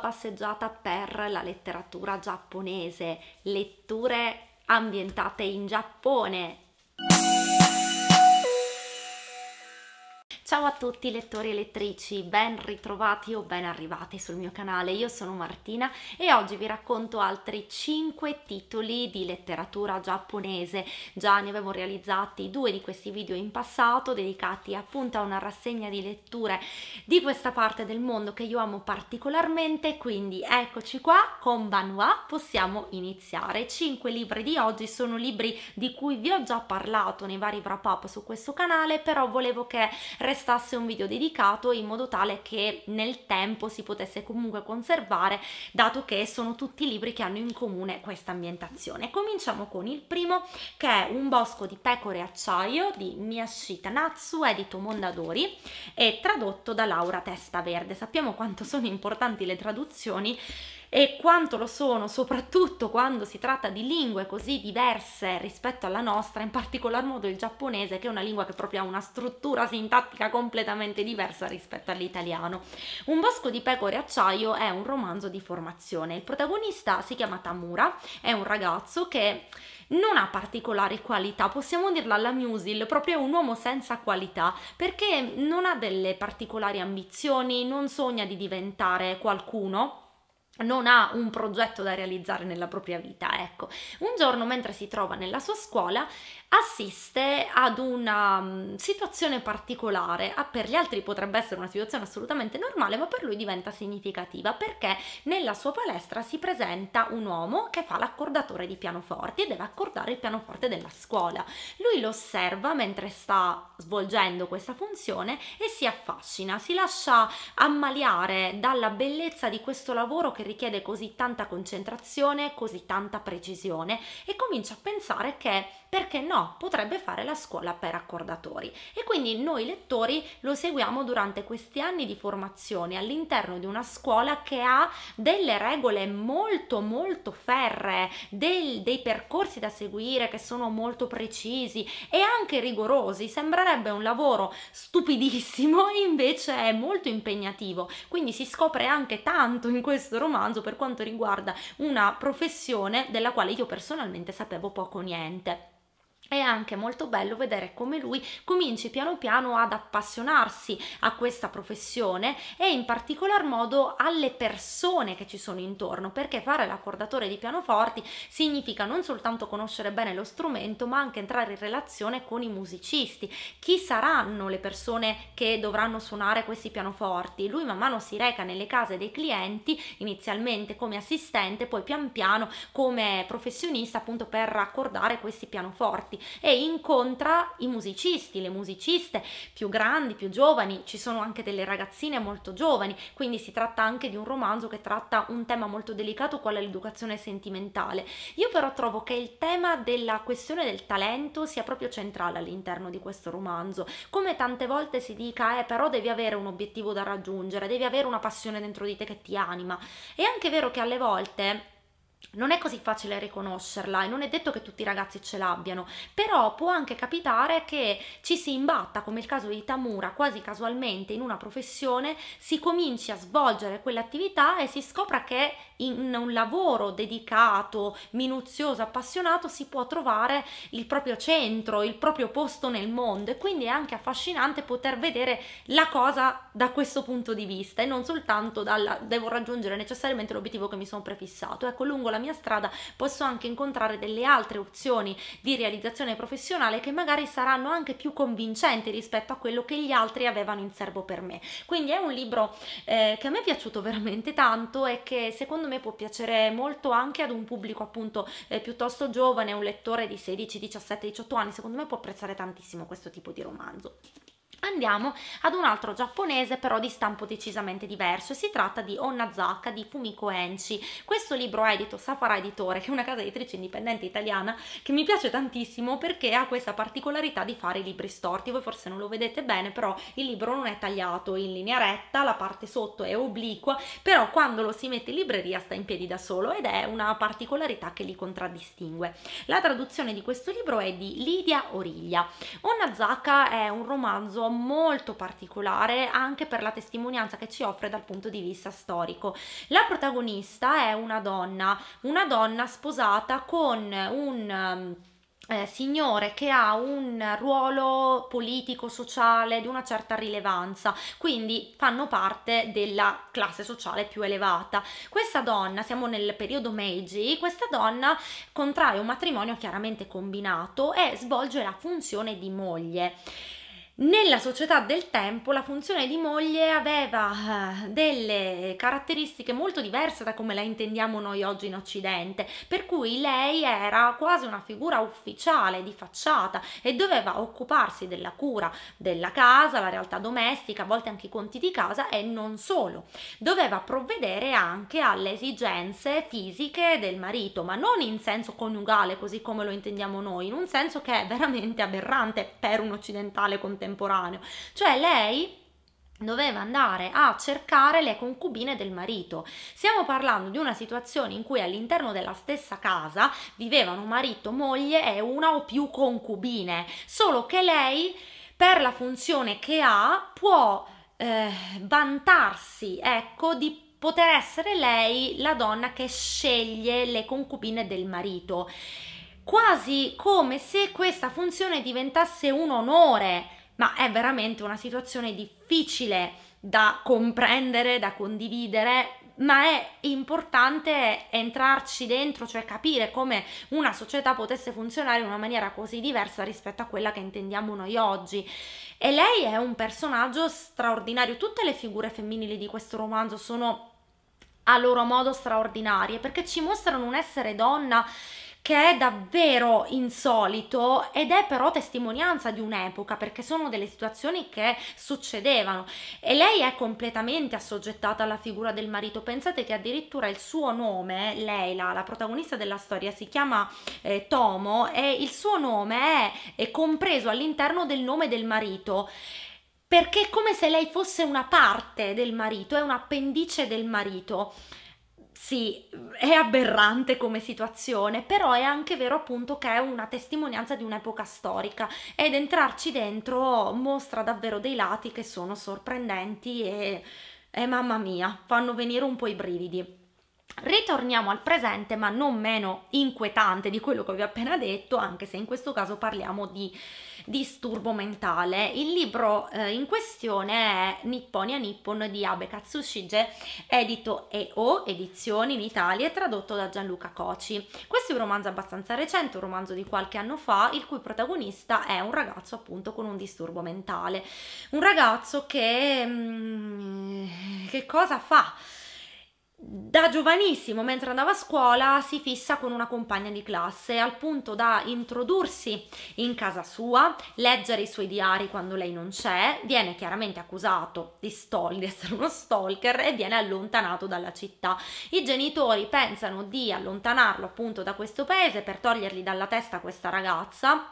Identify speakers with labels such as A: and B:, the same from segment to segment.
A: passeggiata per la letteratura giapponese, letture ambientate in Giappone. Ciao a tutti lettori e lettrici, ben ritrovati o ben arrivati sul mio canale, io sono Martina e oggi vi racconto altri 5 titoli di letteratura giapponese. Già ne avevo realizzati due di questi video in passato dedicati appunto a una rassegna di letture di questa parte del mondo che io amo particolarmente, quindi eccoci qua, con Banwa possiamo iniziare. I 5 libri di oggi sono libri di cui vi ho già parlato nei vari wrap up su questo canale, però volevo che restasse un video dedicato in modo tale che nel tempo si potesse comunque conservare dato che sono tutti libri che hanno in comune questa ambientazione. Cominciamo con il primo che è Un bosco di pecore acciaio di Miyashita Natsu, edito Mondadori e tradotto da Laura Testaverde. Sappiamo quanto sono importanti le traduzioni e quanto lo sono soprattutto quando si tratta di lingue così diverse rispetto alla nostra, in particolar modo il giapponese che è una lingua che proprio ha una struttura sintattica completamente diversa rispetto all'italiano. Un bosco di pecore acciaio è un romanzo di formazione. Il protagonista si chiama Tamura, è un ragazzo che non ha particolari qualità, possiamo dirlo alla Musil, proprio è un uomo senza qualità, perché non ha delle particolari ambizioni, non sogna di diventare qualcuno non ha un progetto da realizzare nella propria vita, ecco. Un giorno mentre si trova nella sua scuola assiste ad una mm, situazione particolare, ah, per gli altri potrebbe essere una situazione assolutamente normale, ma per lui diventa significativa perché nella sua palestra si presenta un uomo che fa l'accordatore di pianoforti e deve accordare il pianoforte della scuola. Lui lo osserva mentre sta svolgendo questa funzione e si affascina, si lascia ammaliare dalla bellezza di questo lavoro che richiede così tanta concentrazione, così tanta precisione e comincia a pensare che perché no, potrebbe fare la scuola per accordatori. E quindi noi lettori lo seguiamo durante questi anni di formazione all'interno di una scuola che ha delle regole molto molto ferree, del, dei percorsi da seguire che sono molto precisi e anche rigorosi. Sembrerebbe un lavoro stupidissimo, invece è molto impegnativo. Quindi si scopre anche tanto in questo romanzo per quanto riguarda una professione della quale io personalmente sapevo poco niente è anche molto bello vedere come lui cominci piano piano ad appassionarsi a questa professione e in particolar modo alle persone che ci sono intorno, perché fare l'accordatore di pianoforti significa non soltanto conoscere bene lo strumento, ma anche entrare in relazione con i musicisti. Chi saranno le persone che dovranno suonare questi pianoforti? Lui man mano si reca nelle case dei clienti, inizialmente come assistente, poi pian piano come professionista appunto per accordare questi pianoforti concerti e incontra i musicisti, le musiciste più grandi, più giovani, ci sono anche delle ragazzine molto giovani, quindi si tratta anche di un romanzo che tratta un tema molto delicato quale l'educazione sentimentale. Io però trovo che il tema della questione del talento sia proprio centrale all'interno di questo romanzo, come tante volte si dica eh però devi avere un obiettivo da raggiungere, devi avere una passione dentro di te che ti anima. È anche vero che alle volte non è così facile riconoscerla e non è detto che tutti i ragazzi ce l'abbiano, però può anche capitare che ci si imbatta, come il caso di Tamura, quasi casualmente in una professione, si cominci a svolgere quell'attività e si scopra che in un lavoro dedicato, minuzioso, appassionato si può trovare il proprio centro, il proprio posto nel mondo e quindi è anche affascinante poter vedere la cosa da questo punto di vista e non soltanto dalla devo raggiungere necessariamente l'obiettivo che mi sono prefissato. Ecco, lungo la mia strada posso anche incontrare delle altre opzioni di realizzazione professionale che magari saranno anche più convincenti rispetto a quello che gli altri avevano in serbo per me. Quindi è un libro eh, che a me è piaciuto veramente tanto e che secondo secondo me può piacere molto anche ad un pubblico appunto eh, piuttosto giovane, un lettore di 16, 17, 18 anni, secondo me può apprezzare tantissimo questo tipo di romanzo. Andiamo ad un altro giapponese però di stampo decisamente diverso e si tratta di Onnazaka di Fumiko Enchi. Questo libro è edito Safara Editore che è una casa editrice indipendente italiana che mi piace tantissimo perché ha questa particolarità di fare i libri storti. Voi forse non lo vedete bene però il libro non è tagliato in linea retta, la parte sotto è obliqua però quando lo si mette in libreria sta in piedi da solo ed è una particolarità che li contraddistingue. La traduzione di questo libro è di Lidia Origlia. Onnazaka è un romanzo molto particolare anche per la testimonianza che ci offre dal punto di vista storico. La protagonista è una donna, una donna sposata con un... Ehm, eh, signore che ha un ruolo politico, sociale di una certa rilevanza, quindi fanno parte della classe sociale più elevata. Questa donna, siamo nel periodo Meiji, questa donna contrae un matrimonio chiaramente combinato e svolge la funzione di moglie. Nella società del tempo la funzione di moglie aveva eh, delle caratteristiche molto diverse da come la intendiamo noi oggi in Occidente, per cui lei era quasi una figura ufficiale di facciata e doveva occuparsi della cura della casa, la realtà domestica, a volte anche i conti di casa e non solo. Doveva provvedere anche alle esigenze fisiche del marito, ma non in senso coniugale così come lo intendiamo noi, in un senso che è veramente aberrante per un occidentale contemporaneo temporaneo. Cioè lei doveva andare a cercare le concubine del marito. Stiamo parlando di una situazione in cui all'interno della stessa casa vivevano marito, moglie e una o più concubine, solo che lei per la funzione che ha può eh, vantarsi, ecco, di poter essere lei la donna che sceglie le concubine del marito. Quasi come se questa funzione diventasse un onore ma è veramente una situazione difficile da comprendere, da condividere, ma è importante entrarci dentro, cioè capire come una società potesse funzionare in una maniera così diversa rispetto a quella che intendiamo noi oggi. E lei è un personaggio straordinario, tutte le figure femminili di questo romanzo sono a loro modo straordinarie perché ci mostrano un essere donna che è davvero insolito ed è però testimonianza di un'epoca perché sono delle situazioni che succedevano e lei è completamente assoggettata alla figura del marito. Pensate che addirittura il suo nome, Leila, la protagonista della storia, si chiama eh, Tomo e il suo nome è, è compreso all'interno del nome del marito perché è come se lei fosse una parte del marito, è un appendice del marito sì, è aberrante come situazione, però è anche vero appunto che è una testimonianza di un'epoca storica ed entrarci dentro mostra davvero dei lati che sono sorprendenti e, e mamma mia, fanno venire un po' i brividi. Ritorniamo al presente, ma non meno inquietante di quello che vi ho appena detto, anche se in questo caso parliamo di disturbo mentale. Il libro eh, in questione è Nipponia Nippon di Abe Katsushige, edito EO Edizioni in Italia e tradotto da Gianluca Coci. Questo è un romanzo abbastanza recente, un romanzo di qualche anno fa, il cui protagonista è un ragazzo appunto con un disturbo mentale. Un ragazzo che... Mm, che cosa fa? da giovanissimo, mentre andava a scuola, si fissa con una compagna di classe al punto da introdursi in casa sua, leggere i suoi diari quando lei non c'è, viene chiaramente accusato di, stol- di essere uno stalker e viene allontanato dalla città. I genitori pensano di allontanarlo appunto da questo paese per togliergli dalla testa questa ragazza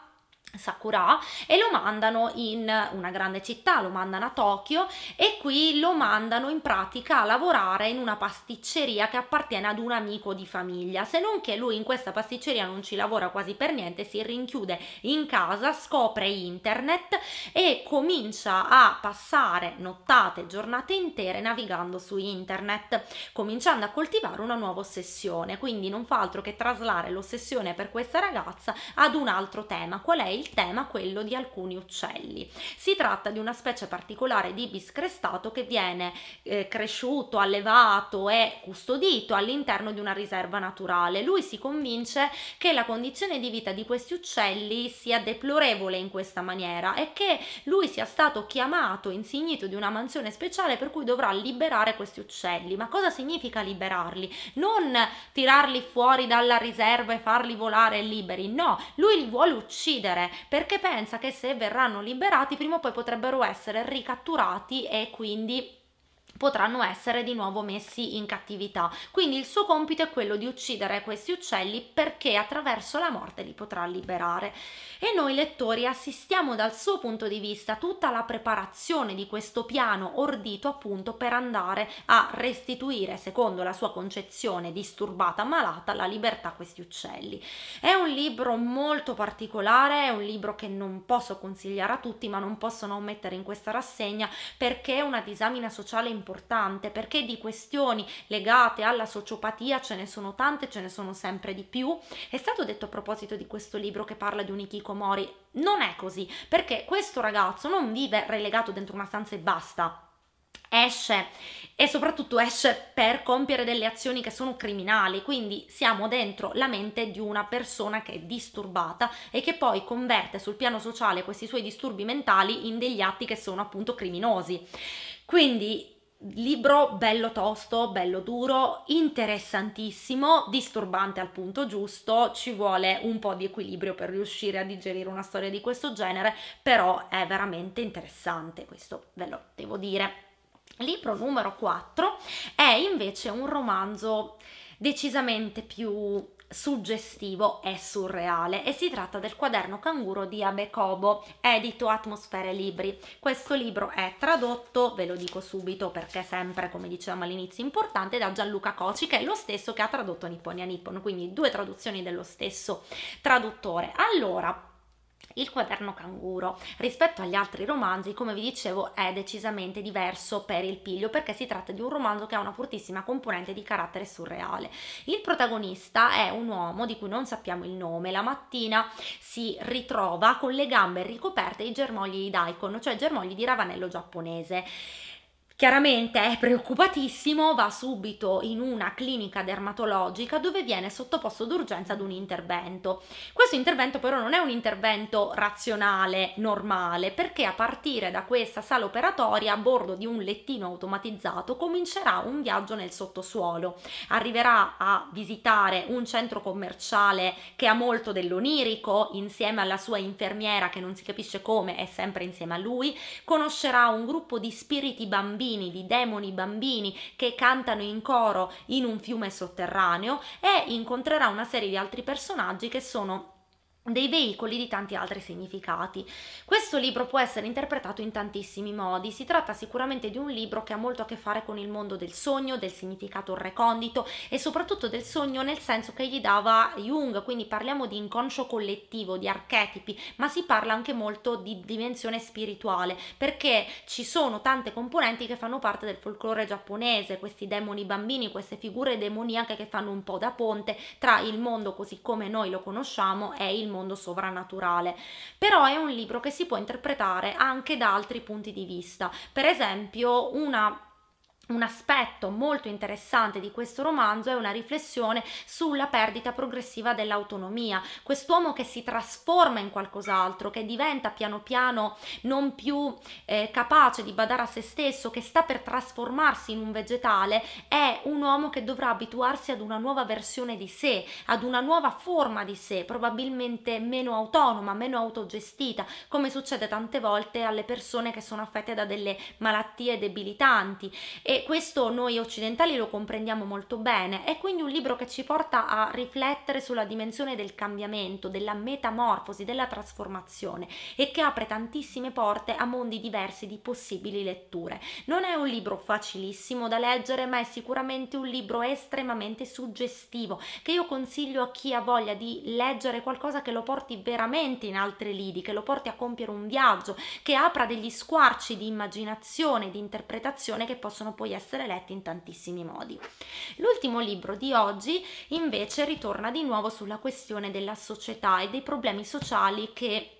A: Sakura e lo mandano in una grande città, lo mandano a Tokyo e qui lo mandano in pratica a lavorare in una pasticceria che appartiene ad un amico di famiglia, se non che lui in questa pasticceria non ci lavora quasi per niente, si rinchiude in casa, scopre internet e comincia a passare nottate, giornate intere navigando su internet, cominciando a coltivare una nuova ossessione, quindi non fa altro che traslare l'ossessione per questa ragazza ad un altro tema, qual è il il tema quello di alcuni uccelli. Si tratta di una specie particolare di crestato che viene eh, cresciuto, allevato e custodito all'interno di una riserva naturale. Lui si convince che la condizione di vita di questi uccelli sia deplorevole in questa maniera e che lui sia stato chiamato, insignito di una mansione speciale per cui dovrà liberare questi uccelli. Ma cosa significa liberarli? Non tirarli fuori dalla riserva e farli volare liberi, no, lui li vuole uccidere perché pensa che se verranno liberati prima o poi potrebbero essere ricatturati e quindi potranno essere di nuovo messi in cattività. Quindi il suo compito è quello di uccidere questi uccelli perché attraverso la morte li potrà liberare. E noi lettori assistiamo dal suo punto di vista tutta la preparazione di questo piano ordito appunto per andare a restituire, secondo la sua concezione disturbata, malata, la libertà a questi uccelli. È un libro molto particolare, è un libro che non posso consigliare a tutti, ma non posso non mettere in questa rassegna perché è una disamina sociale importante importante perché di questioni legate alla sociopatia ce ne sono tante, ce ne sono sempre di più. È stato detto a proposito di questo libro che parla di un Ikikomori, non è così perché questo ragazzo non vive relegato dentro una stanza e basta esce e soprattutto esce per compiere delle azioni che sono criminali, quindi siamo dentro la mente di una persona che è disturbata e che poi converte sul piano sociale questi suoi disturbi mentali in degli atti che sono appunto criminosi. Quindi libro bello tosto, bello duro, interessantissimo, disturbante al punto giusto, ci vuole un po' di equilibrio per riuscire a digerire una storia di questo genere, però è veramente interessante, questo ve lo devo dire. Libro numero 4 è invece un romanzo decisamente più suggestivo e surreale e si tratta del quaderno canguro di Abe Kobo, edito Atmosfere Libri. Questo libro è tradotto, ve lo dico subito perché sempre come dicevamo all'inizio importante, da Gianluca Coci che è lo stesso che ha tradotto Nipponia Nippon, quindi due traduzioni dello stesso traduttore. Allora, il quaderno canguro. Rispetto agli altri romanzi, come vi dicevo, è decisamente diverso per il Piglio perché si tratta di un romanzo che ha una fortissima componente di carattere surreale. Il protagonista è un uomo di cui non sappiamo il nome. La mattina si ritrova con le gambe ricoperte di germogli di daikon, cioè germogli di ravanello giapponese. Chiaramente è preoccupatissimo, va subito in una clinica dermatologica dove viene sottoposto d'urgenza ad un intervento. Questo intervento però non è un intervento razionale, normale, perché a partire da questa sala operatoria a bordo di un lettino automatizzato comincerà un viaggio nel sottosuolo. Arriverà a visitare un centro commerciale che ha molto dell'onirico insieme alla sua infermiera che non si capisce come è sempre insieme a lui, conoscerà un gruppo di spiriti bambini bambini, di demoni bambini che cantano in coro in un fiume sotterraneo e incontrerà una serie di altri personaggi che sono dei veicoli di tanti altri significati. Questo libro può essere interpretato in tantissimi modi, si tratta sicuramente di un libro che ha molto a che fare con il mondo del sogno, del significato recondito e soprattutto del sogno nel senso che gli dava Jung, quindi parliamo di inconscio collettivo, di archetipi, ma si parla anche molto di dimensione spirituale, perché ci sono tante componenti che fanno parte del folklore giapponese, questi demoni bambini, queste figure demoniache che fanno un po' da ponte tra il mondo così come noi lo conosciamo e il mondo mondo sovrannaturale, però è un libro che si può interpretare anche da altri punti di vista. Per esempio, una un aspetto molto interessante di questo romanzo è una riflessione sulla perdita progressiva dell'autonomia. Quest'uomo che si trasforma in qualcos'altro, che diventa piano piano non più eh, capace di badare a se stesso, che sta per trasformarsi in un vegetale, è un uomo che dovrà abituarsi ad una nuova versione di sé, ad una nuova forma di sé, probabilmente meno autonoma, meno autogestita, come succede tante volte alle persone che sono affette da delle malattie debilitanti. E questo noi occidentali lo comprendiamo molto bene. È quindi un libro che ci porta a riflettere sulla dimensione del cambiamento, della metamorfosi, della trasformazione e che apre tantissime porte a mondi diversi di possibili letture. Non è un libro facilissimo da leggere, ma è sicuramente un libro estremamente suggestivo che io consiglio a chi ha voglia di leggere qualcosa che lo porti veramente in altre lidi, che lo porti a compiere un viaggio, che apra degli squarci di immaginazione, di interpretazione che possono poi puoi essere letti in tantissimi modi. L'ultimo libro di oggi invece ritorna di nuovo sulla questione della società e dei problemi sociali che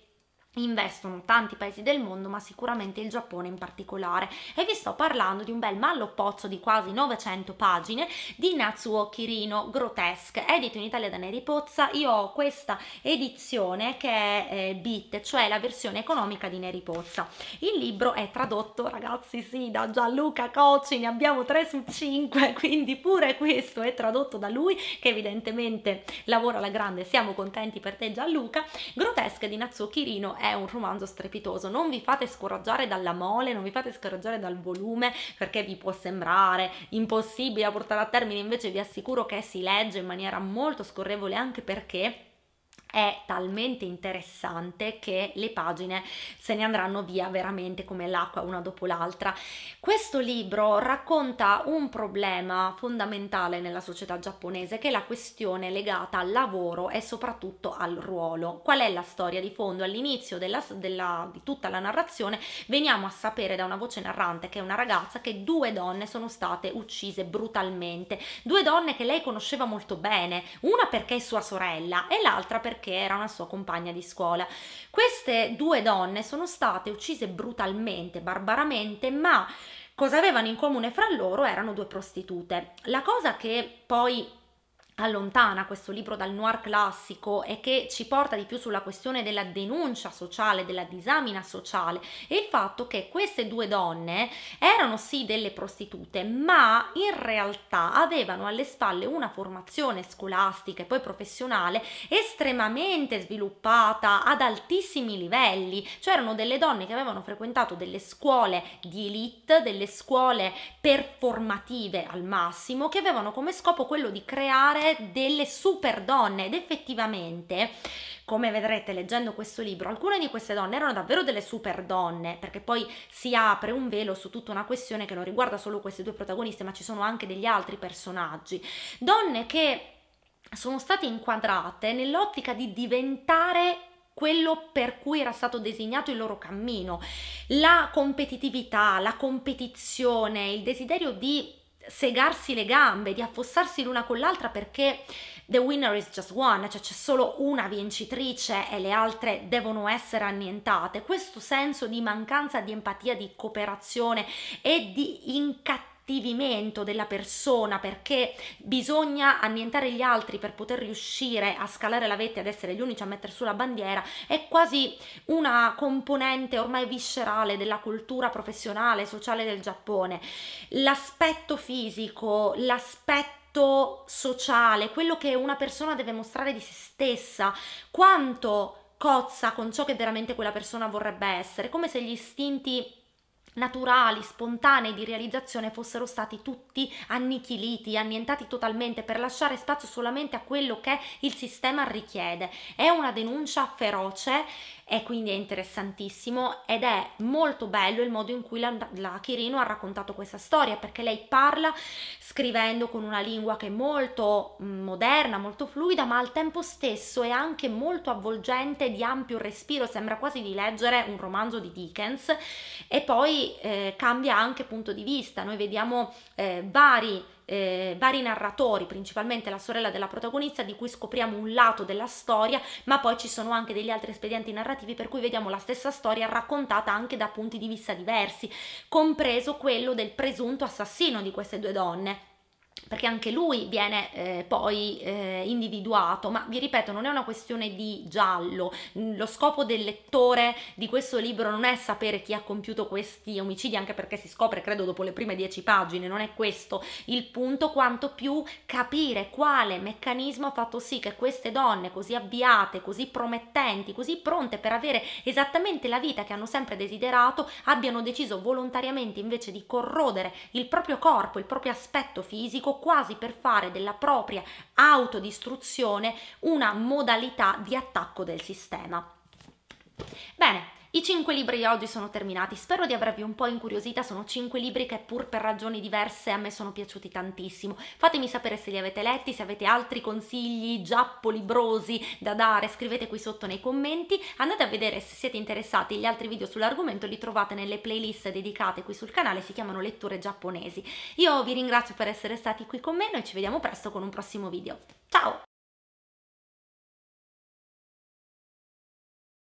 A: investono tanti paesi del mondo ma sicuramente il Giappone in particolare e vi sto parlando di un bel malloppozzo di quasi 900 pagine di Natsuo Kirino Grotesque edito in Italia da Neri Pozza io ho questa edizione che è eh, BIT cioè la versione economica di Neri Pozza il libro è tradotto ragazzi sì da Gianluca Cocci ne abbiamo 3 su 5 quindi pure questo è tradotto da lui che evidentemente lavora alla grande siamo contenti per te Gianluca Grotesque di Natsuo Kirino è è un romanzo strepitoso. Non vi fate scoraggiare dalla mole, non vi fate scoraggiare dal volume perché vi può sembrare impossibile da portare a termine, invece vi assicuro che si legge in maniera molto scorrevole anche perché è talmente interessante che le pagine se ne andranno via veramente come l'acqua una dopo l'altra. Questo libro racconta un problema fondamentale nella società giapponese che è la questione legata al lavoro e soprattutto al ruolo. Qual è la storia di fondo? All'inizio della, della, di tutta la narrazione veniamo a sapere da una voce narrante che è una ragazza che due donne sono state uccise brutalmente, due donne che lei conosceva molto bene, una perché è sua sorella e l'altra perché che era una sua compagna di scuola. Queste due donne sono state uccise brutalmente, barbaramente, ma cosa avevano in comune fra loro erano due prostitute. La cosa che poi allontana questo libro dal noir classico e che ci porta di più sulla questione della denuncia sociale, della disamina sociale e il fatto che queste due donne erano sì delle prostitute, ma in realtà avevano alle spalle una formazione scolastica e poi professionale estremamente sviluppata ad altissimi livelli, cioè erano delle donne che avevano frequentato delle scuole di elite, delle scuole performative al massimo, che avevano come scopo quello di creare parlare delle super donne ed effettivamente come vedrete leggendo questo libro, alcune di queste donne erano davvero delle super donne, perché poi si apre un velo su tutta una questione che non riguarda solo queste due protagoniste, ma ci sono anche degli altri personaggi. Donne che sono state inquadrate nell'ottica di diventare quello per cui era stato designato il loro cammino, la competitività, la competizione, il desiderio di segarsi le gambe, di affossarsi l'una con l'altra perché the winner is just one, cioè c'è solo una vincitrice e le altre devono essere annientate. Questo senso di mancanza di empatia, di cooperazione e di incattività l'attivimento della persona perché bisogna annientare gli altri per poter riuscire a scalare la vetta ed essere gli unici a mettere su la bandiera è quasi una componente ormai viscerale della cultura professionale e sociale del Giappone. L'aspetto fisico, l'aspetto sociale, quello che una persona deve mostrare di se stessa, quanto cozza con ciò che veramente quella persona vorrebbe essere, come se gli istinti naturali, spontanei di realizzazione fossero stati tutti annichiliti, annientati totalmente per lasciare spazio solamente a quello che il sistema richiede. È una denuncia feroce e quindi è interessantissimo ed è molto bello il modo in cui la, la Chirino ha raccontato questa storia perché lei parla scrivendo con una lingua che è molto mm, moderna, molto fluida ma al tempo stesso è anche molto avvolgente di ampio respiro, sembra quasi di leggere un romanzo di Dickens e poi eh, cambia anche punto di vista, noi vediamo eh, vari eh, vari narratori, principalmente la sorella della protagonista, di cui scopriamo un lato della storia, ma poi ci sono anche degli altri espedienti narrativi per cui vediamo la stessa storia raccontata anche da punti di vista diversi, compreso quello del presunto assassino di queste due donne perché anche lui viene eh, poi eh, individuato, ma vi ripeto, non è una questione di giallo, mm, lo scopo del lettore di questo libro non è sapere chi ha compiuto questi omicidi, anche perché si scopre, credo, dopo le prime dieci pagine, non è questo il punto, quanto più capire quale meccanismo ha fatto sì che queste donne così avviate, così promettenti, così pronte per avere esattamente la vita che hanno sempre desiderato, abbiano deciso volontariamente invece di corrodere il proprio corpo, il proprio aspetto fisico, quasi per fare della propria autodistruzione una modalità di attacco del sistema. Bene, i 5 libri di oggi sono terminati, spero di avervi un po' incuriosita, sono 5 libri che pur per ragioni diverse a me sono piaciuti tantissimo. Fatemi sapere se li avete letti, se avete altri consigli giappolibrosi da dare, scrivete qui sotto nei commenti, andate a vedere se siete interessati gli altri video sull'argomento, li trovate nelle playlist dedicate qui sul canale, si chiamano letture giapponesi. Io vi ringrazio per essere stati qui con me, noi ci vediamo presto con un prossimo video. Ciao!